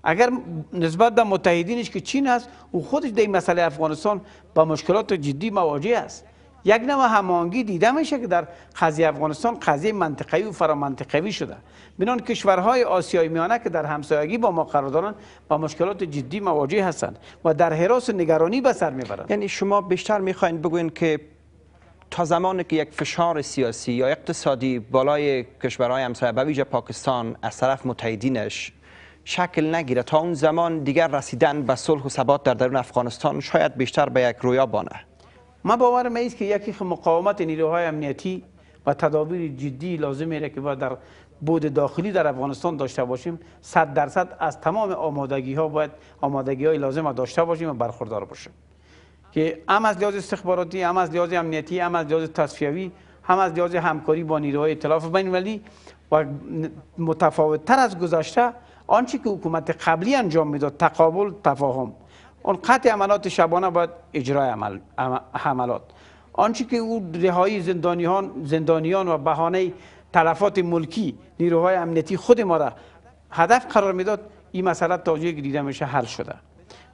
اگر نسبت به متحدینش که چین است او خودش در این مسئله افغانستان با مشکلات جدی مواجه است یک نوع همانگی دیده میشه که در قضیه افغانستان قضیه منطقوی و فرامنطقوی شده بینان کشورهای آسیای میانه که در همسایگی با ما قرار دارن با مشکلات جدی مواجه هستند و در حراس و نگرانی به سر میبرند یعنی شما بیشتر میخواین بگوین که تا زمانی که یک فشار سیاسی یا اقتصادی بالای کشورهای همسایه ویژه پاکستان از طرف متحدینش شکل نگیره تا اون زمان دیگر رسیدن به صلح و ثبات در درون افغانستان شاید بیشتر به یک رویا بانه ما باورم ایست که یکی مقاومت نیروهای امنیتی و تدابیر جدی لازم را که باید در بود داخلی در افغانستان داشته باشیم صد درصد از تمام آمادگی ها باید آمادگی های لازم را داشته باشیم و برخوردار باشیم که هم از لحاظ استخباراتی هم از لحاظ امنیتی هم از لحاظ تصفیوی هم از لحاظ همکاری با نیروهای ائتلاف بین و متفاوت تر از گذشته آنچه که حکومت قبلی انجام میداد تقابل تفاهم اون قطع عملات شبانه باید اجرای عمل، حملات آنچه که او رهایی زندانیان زندانیان و بهانه تلفات ملکی نیروهای امنیتی خود ما را هدف قرار میداد این مسئله تا که دیده میشه حل شده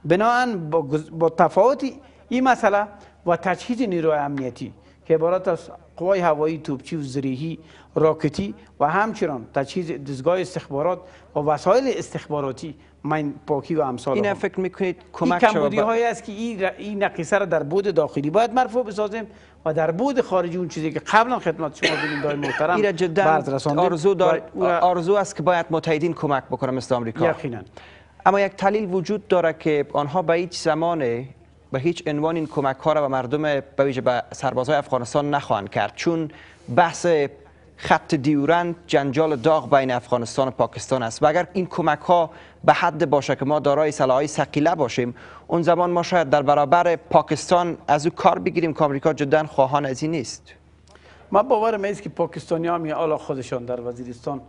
بناهن با, با تفاوت این مسئله و تجهیز نیروهای امنیتی که عبارت از قوای هوایی توپچی و زریحی راکتی و همچنان تجهیز دستگاه استخبارات و وسایل استخباراتی من پاکی و امثال این فکر میکنید کمک این کمبودی هایی است که این, این نقیصه را در بود داخلی باید مرفوع بسازیم و در بود خارجی اون چیزی که قبلا خدمت شما بودیم دای محترم این جدا آرزو, دار... آرزو است که باید متحدین کمک بکنم مثل آمریکا یقینا اما یک تلیل وجود داره که آنها به هیچ زمان به هیچ عنوان این کمک ها را به مردم به ویژه به سربازهای افغانستان نخواهند کرد چون بحث خط دیورند جنجال داغ بین افغانستان و پاکستان است و اگر این کمک ها به حد باشه که ما دارای سلاحهای ثقیله باشیم اون زمان ما شاید در برابر پاکستان از او کار بگیریم که آمریکا جدا خواهان از این نیست ما باورم است که پاکستانی ها خودشان در وزیرستان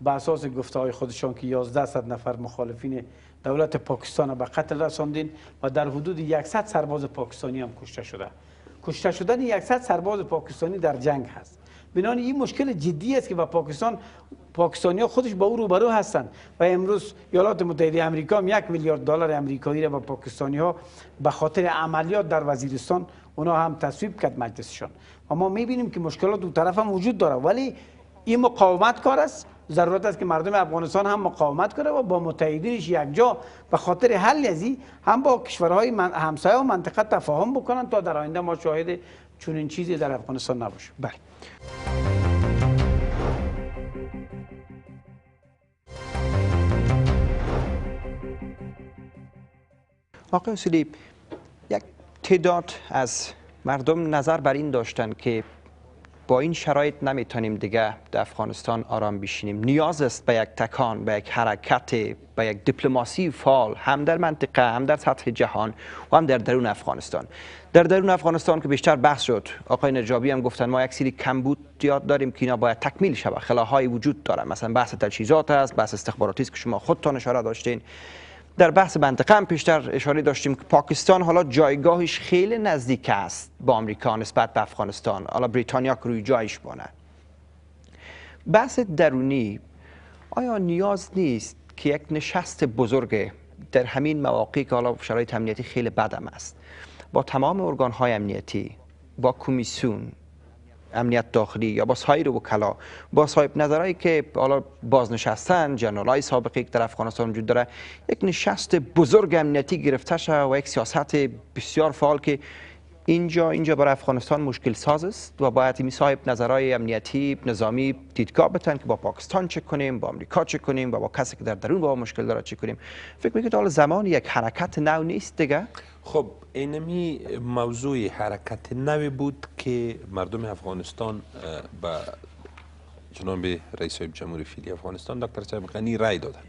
به اساس گفته های خودشان که 11 نفر مخالفین دولت پاکستان به قتل رساندین و در حدود 100 سرباز پاکستانی هم کشته شده کشته شدن 100 سرباز پاکستانی در جنگ هست بنان این مشکل جدی است که با پاکستان پاکستانی خودش با او روبرو هستند و امروز ایالات متحده آمریکا هم یک میلیارد دلار امریکایی را به پاکستانی ها به خاطر عملیات در وزیرستان اونا هم تصویب کرد مجلسشان و ما میبینیم که مشکلات دو طرف هم وجود داره ولی این مقاومت کار است ضرورت است که مردم افغانستان هم مقاومت کنه و با متحدینش یکجا به خاطر حل ازی هم با کشورهای همسایه و منطقه تفاهم بکنن تا در آینده ما شاهد چنین چیزی در افغانستان نباشه بله آقای سلیب یک تعداد از مردم نظر بر این داشتند که با این شرایط نمیتونیم دیگه در افغانستان آرام بشینیم نیاز است به یک تکان به یک حرکت به یک دیپلماسی فعال هم در منطقه هم در سطح جهان و هم در درون افغانستان در درون افغانستان که بیشتر بحث شد آقای نجابی هم گفتن ما یک سری کمبود یاد داریم که اینا باید تکمیل شود خلاهای وجود داره مثلا بحث تجهیزات است بحث استخباراتی است که شما خودتان اشاره داشتین در بحث منطقه هم پیشتر اشاره داشتیم که پاکستان حالا جایگاهش خیلی نزدیک است با آمریکا نسبت به افغانستان حالا بریتانیا که روی جایش بانه بحث درونی آیا نیاز نیست که یک نشست بزرگ در همین مواقع که حالا شرایط امنیتی خیلی بدم است با تمام های امنیتی با کمیسیون امنیت داخلی یا سایر و کلا با صاحب نظرایی که حالا بازنشستن جنرال های سابقی که در افغانستان وجود داره یک نشست بزرگ امنیتی گرفته شده و یک سیاست بسیار فعال که اینجا اینجا برای افغانستان مشکل ساز است و باید این صاحب نظرهای امنیتی نظامی دیدگاه بتن که با پاکستان چه کنیم با آمریکا چه کنیم و با کسی که در درون با مشکل داره چه کنیم فکر میکنید حالا زمان یک حرکت نو نیست دیگه خب اینمی موضوع حرکت نوی بود که مردم افغانستان به جناب رئیس جمهوری فیلی افغانستان دکتر شایب غنی رای دادن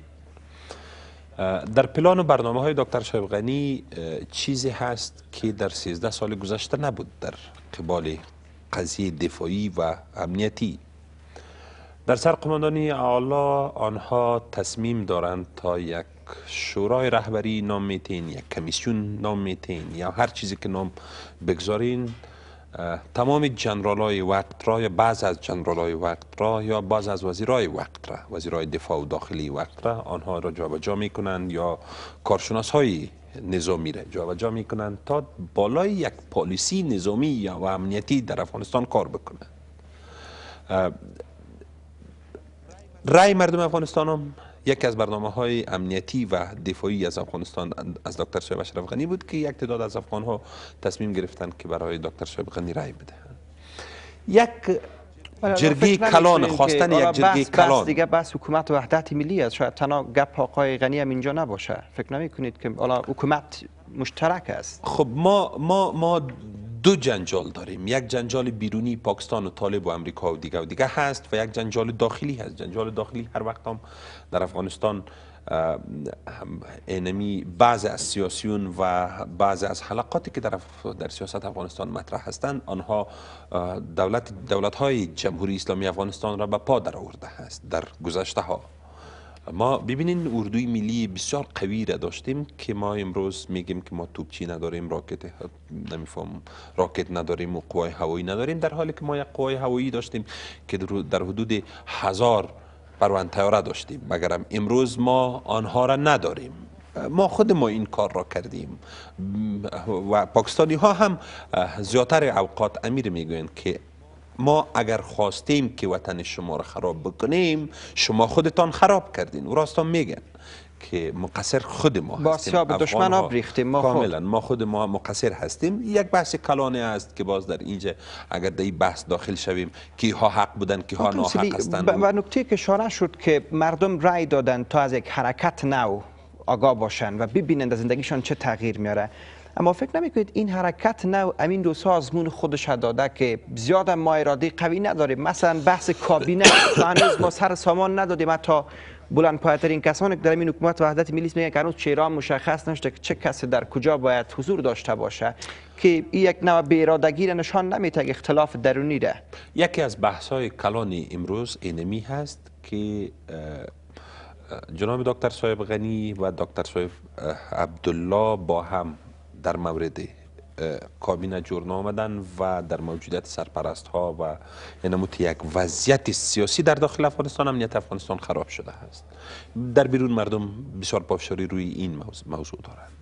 در پلان و برنامه های دکتر شایب غنی چیزی هست که در 13 سال گذشته نبود در قبال قضیه دفاعی و امنیتی در سر قماندانی اعلا آنها تصمیم دارند تا یک شورای رهبری نام میتین یک کمیسیون نام میتین یا هر چیزی که نام بگذارین تمام جنرال های وقت را یا بعض از جنرال های وقت را یا بعض از وزیرای وقت را وزیرای دفاع و داخلی وقت را آنها را جابجا میکنند یا کارشناس های نظامی را جابجا میکنند تا بالای یک پالیسی نظامی یا و امنیتی در افغانستان کار بکنند رای مردم افغانستان هم یکی از برنامه های امنیتی و دفاعی از افغانستان از دکتر شایب اشرف غنی بود که یک تعداد از افغان ها تصمیم گرفتن که برای دکتر شایب غنی رای بده یک آره، آره، جرگی کلان خواستن یک آره، جرگی بس کلان دیگه بس حکومت وحدت ملی است شاید تنها گپ آقای غنی هم اینجا نباشه فکر نمی کنید که حکومت مشترک است خب ما ما ما دو جنجال داریم یک جنجال بیرونی پاکستان و طالب و امریکا و دیگه و دیگه هست و یک جنجال داخلی هست جنجال داخلی هر وقت هم در افغانستان انمی بعض از سیاسیون و بعض از حلقاتی که در, سیاست افغانستان مطرح هستند آنها دولت, دولت های جمهوری اسلامی افغانستان را به پا در آورده در گذشته ها ما ببینین اردوی ملی بسیار قوی را داشتیم که ما امروز میگیم که ما توپچی نداریم راکت نمیفهم راکت نداریم و قوای هوایی نداریم در حالی که ما یک قوای هوایی داشتیم که در حدود هزار تیاره داشتیم مگرم امروز ما آنها را نداریم ما خود ما این کار را کردیم و پاکستانی ها هم زیادتر اوقات امیر میگویند که ما اگر خواستیم که وطن شما را خراب بکنیم شما خودتان خراب کردین و راستان میگن که مقصر خود ما هستیم با دشمن آب ریختیم ما خب. کاملا ما خود ما مقصر هستیم یک بحث کلانه است که باز در اینجا اگر در این بحث داخل شویم که ها حق بودن کی ها ناحق هستند و نکته که اشاره شد که مردم رای دادن تا از یک حرکت نو آگاه باشن و ببینند زندگیشان چه تغییر میاره اما فکر نمیکنید این حرکت نو امین دو سازمون خودش داده که زیاد ما اراده قوی نداره مثلا بحث کابینه هنوز ما سر سامان ندادیم تا بلند پایترین کسانی که در این حکومت وحدت ملی میگن که هنوز چهره مشخص نشده که چه کسی در کجا باید حضور داشته باشه که این یک نوع بیرادگی را نشان نمیده اختلاف درونی ده یکی از بحث های کلان امروز اینمی هست که جناب دکتر صاحب غنی و دکتر صاحب عبدالله با هم در مورد کابینه جور آمدن و در موجودیت سرپرست ها و یعنی نموت یک وضعیت سیاسی در داخل افغانستان امنیت افغانستان خراب شده است در بیرون مردم بسیار پافشاری روی این موضوع دارند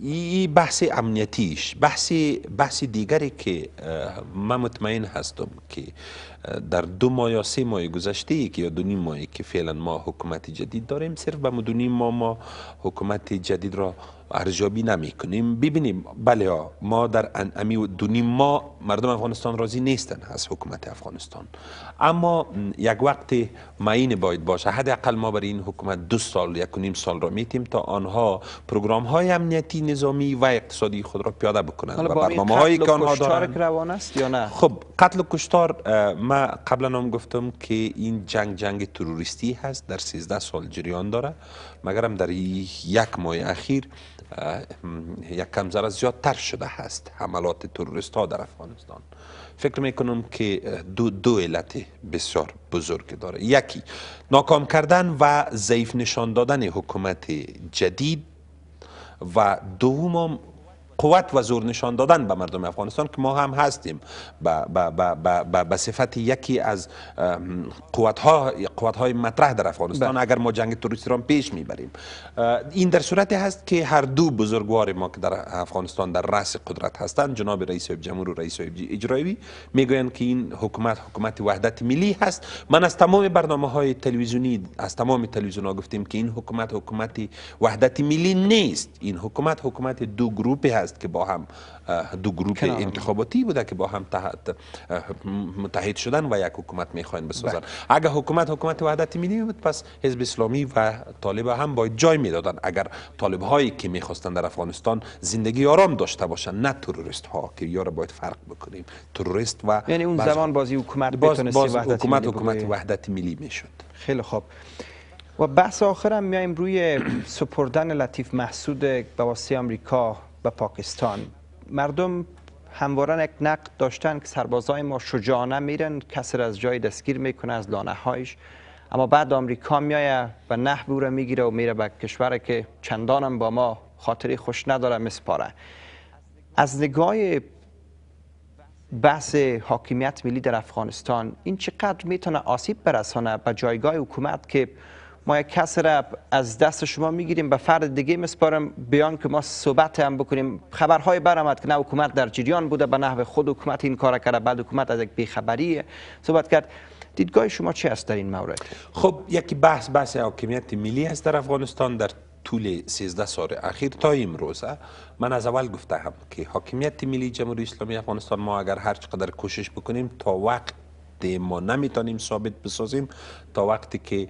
این بحث امنیتیش بحث, بحث دیگری که من مطمئن هستم که در دو ماه یا سه ماه گذشته که یا دو نیم که فعلا ما حکومت جدید داریم صرف به مدونی ما ما حکومت جدید را ارزیابی نمیکنیم ببینیم بله ما در انعمی و ما مردم افغانستان راضی نیستن از حکومت افغانستان اما یک وقت معین باید باشه حداقل ما برای این حکومت دو سال یک و نیم سال را میتیم تا آنها پروگرام های امنیتی نظامی و اقتصادی خود را پیاده بکنند و برنامه هایی روان است یا نه خب قتل و کشتار ما قبلا هم گفتم که این جنگ جنگ تروریستی هست در 13 سال جریان داره مگرم در یک ماه اخیر یک کم زیاد زیادتر شده هست حملات تروریست ها در افغانستان فکر میکنم که دو, دو علت بسیار بزرگ داره یکی ناکام کردن و ضعیف نشان دادن حکومت جدید و دوم قوت و زور نشان دادن به مردم افغانستان که ما هم هستیم به صفت یکی از قوت ها قوت های مطرح در افغانستان بله. اگر ما جنگ تروریستی را پیش میبریم این در صورتی هست که هر دو بزرگوار ما که در افغانستان در رأس قدرت هستند جناب رئیس جمهور و رئیس اجرایی میگویند که این حکومت حکومت وحدت ملی هست من از تمام برنامه های تلویزیونی از تمام تلویزیون ها گفتیم که این حکومت حکومت وحدت ملی نیست این حکومت حکومت دو گروهی هست که با هم دو گروه انتخاباتی بوده که با هم تحت متحد شدن و یک حکومت میخواین بسازن بله. اگر حکومت حکومت وحدت ملی بود پس حزب اسلامی و طالب هم باید جای میدادن اگر طالب هایی که میخواستن در افغانستان زندگی آرام داشته باشن نه تروریست ها که یارا باید فرق بکنیم تروریست و یعنی اون زمان بازی حکومت باز, باز وحدت حکومت حکومت وحدت ملی میشد خیلی خوب و بحث آخرم میایم روی سپردن لطیف محسود به واسطه آمریکا به پاکستان مردم هموارن یک نقد داشتن که سربازای ما شجاعانه میرن کسر از جای دستگیر میکنه از لانه هایش اما بعد آمریکا میایه و نه او را میگیره و میره به کشور که چندانم با ما خاطری خوش نداره میسپاره از نگاه بحث حاکمیت ملی در افغانستان این چقدر میتونه آسیب برسانه به جایگاه حکومت که ما یک کس را از دست شما میگیریم به فرد دیگه میسپارم بیان که ما صحبت هم بکنیم خبرهای برامد که نه حکومت در جریان بوده به نحو خود حکومت این کار کرده بعد حکومت از یک بیخبری صحبت کرد دیدگاه شما چی است در این مورد خب یکی بحث بحث حاکمیت ملی است در افغانستان در طول 13 سال اخیر تا روزه. من از اول گفته هم که حاکمیت ملی جمهوری اسلامی افغانستان ما اگر هر چقدر کوشش بکنیم تا وقت ما نمیتونیم ثابت بسازیم تا وقتی که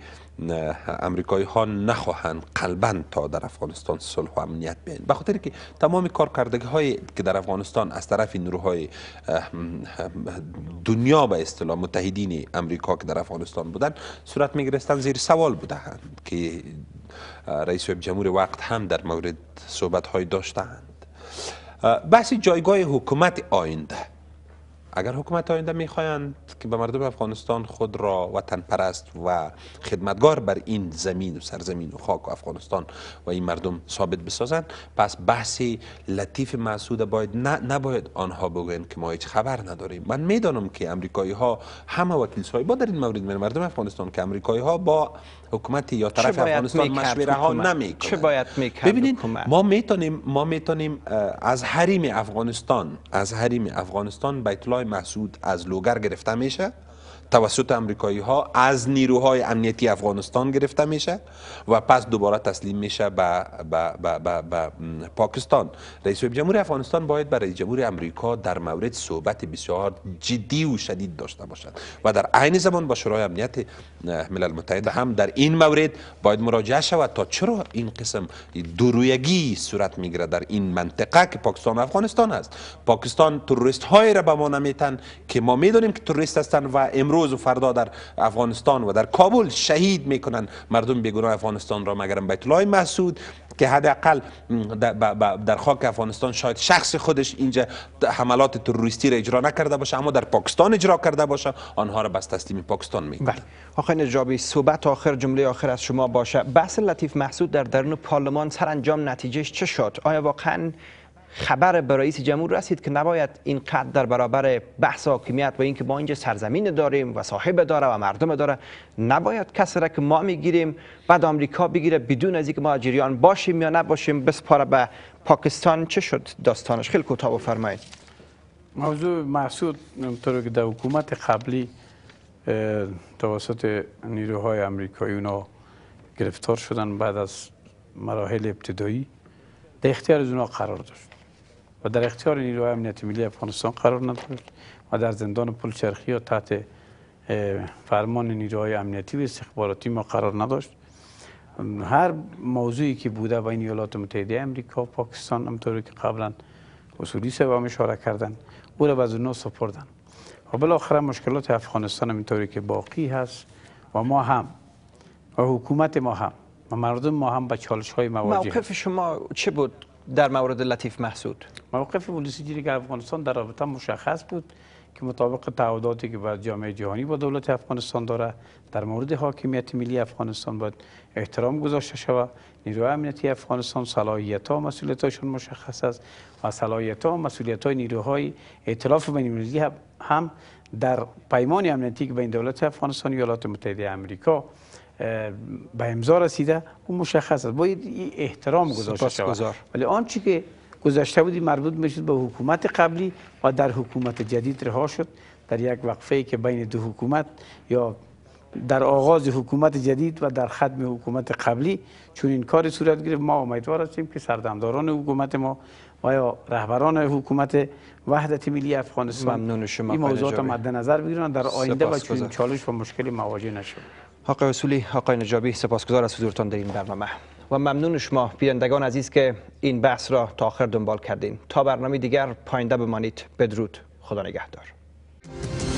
امریکایی ها نخواهند قلبا تا در افغانستان صلح و امنیت بیاین به خاطر که تمام کارکردگی هایی که در افغانستان از طرف نیروهای دنیا به اصطلاح متحدین امریکا که در افغانستان بودند صورت میگرفتن زیر سوال بودند که رئیس جمهور وقت هم در مورد صحبت های داشتند بحث جایگاه حکومت آینده اگر حکومت آینده میخواهند که به مردم افغانستان خود را وطن پرست و خدمتگار بر این زمین و سرزمین و خاک و افغانستان و این مردم ثابت بسازند پس بحثی لطیف محسود باید نباید آنها بگویند که ما هیچ خبر نداریم من میدانم که امریکایی ها همه وکیل سایبا در این مورد مردم افغانستان که امریکایی ها با حکومتی یا طرف افغانستان مشوره ها نمی چه باید میکرد ببینید ما میتونیم ما میتونیم از حریم افغانستان از حریم افغانستان بیت الله محسود از لوگر گرفته میشه توسط امریکایی ها از نیروهای امنیتی افغانستان گرفته میشه و پس دوباره تسلیم میشه به, به, پاکستان رئیس جمهور افغانستان باید برای جمهوری جمهور امریکا در مورد صحبت بسیار جدی و شدید داشته باشد و در عین زمان با شورای امنیت ملل متحد هم در این مورد باید مراجعه شود تا چرا این قسم درویگی صورت میگیره در این منطقه که پاکستان و افغانستان است پاکستان توریست های را به ما نمیتن که ما میدونیم که توریست هستند و امروز امروز و فردا در افغانستان و در کابل شهید میکنن مردم بیگناه افغانستان را مگرم بیت الله مسعود که حداقل در خاک افغانستان شاید شخص خودش اینجا حملات تروریستی را اجرا نکرده باشه اما در پاکستان اجرا کرده باشه آنها را بس تسلیم پاکستان میکنه بله آقای نجابی صحبت آخر جمله آخر از شما باشه بحث لطیف محسود در درون پارلمان سرانجام نتیجهش چه شد آیا واقعا خبر به رئیس جمهور رسید که نباید اینقدر در برابر بحث حاکمیت و اینکه ما اینجا سرزمین داریم و صاحب داره و مردم داره نباید کسی را که ما میگیریم بعد آمریکا بگیره بدون از اینکه ما جریان باشیم یا نباشیم بسپاره به پاکستان چه شد داستانش خیلی کوتاه بفرمایید موضوع محسود نمطور که در حکومت قبلی توسط نیروهای امریکایی اونا گرفتار شدن بعد از مراحل ابتدایی در اختیار از اونا قرار داشت و در اختیار نیروهای امنیتی ملی افغانستان قرار نداشت و در زندان پلچرخی و تحت فرمان نیروهای امنیتی و استخباراتی ما قرار نداشت هر موضوعی که بوده این ایالات متحده امریکا و پاکستان همطوری که قبلا اصولی هم اشاره کردن او را از اونها سپردن و بالاخره مشکلات افغانستان همینطوری که باقی هست و ما هم و حکومت ما هم و مردم ما هم به چالش های مواجه موقف شما چه بود در مورد لطیف محسود موقف پلیس جنگ افغانستان در رابطه مشخص بود که مطابق تعهداتی که با جامعه جهانی با دولت افغانستان داره در مورد حاکمیت ملی افغانستان باید احترام گذاشته شود نیروهای امنیتی افغانستان صلاحیت ها مسئولیت مشخص است و صلاحیت ها مسئولیت های نیروهای ائتلاف بین هم در پیمان امنیتی که بین دولت افغانستان و ایالات متحده آمریکا به امضا رسیده و مشخص است باید احترام گذاشته شود ولی آنچه که گذاشته بودی مربوط میشد به حکومت قبلی و در حکومت جدید رها شد در یک وقفه که بین دو حکومت یا در آغاز حکومت جدید و در ختم حکومت قبلی چون این کاری صورت گرفت ما امیدوار هستیم که سردمداران حکومت ما و یا رهبران حکومت وحدت ملی افغانستان این موضوعات مد نظر بگیرن در آینده و چالش و مشکلی مواجه نشود حق رسولی آقای نجابی سپاسگزار از حضورتان در این برنامه و ممنون شما بینندگان عزیز که این بحث را تا آخر دنبال کردین تا برنامه دیگر پاینده بمانید بدرود خدا نگهدار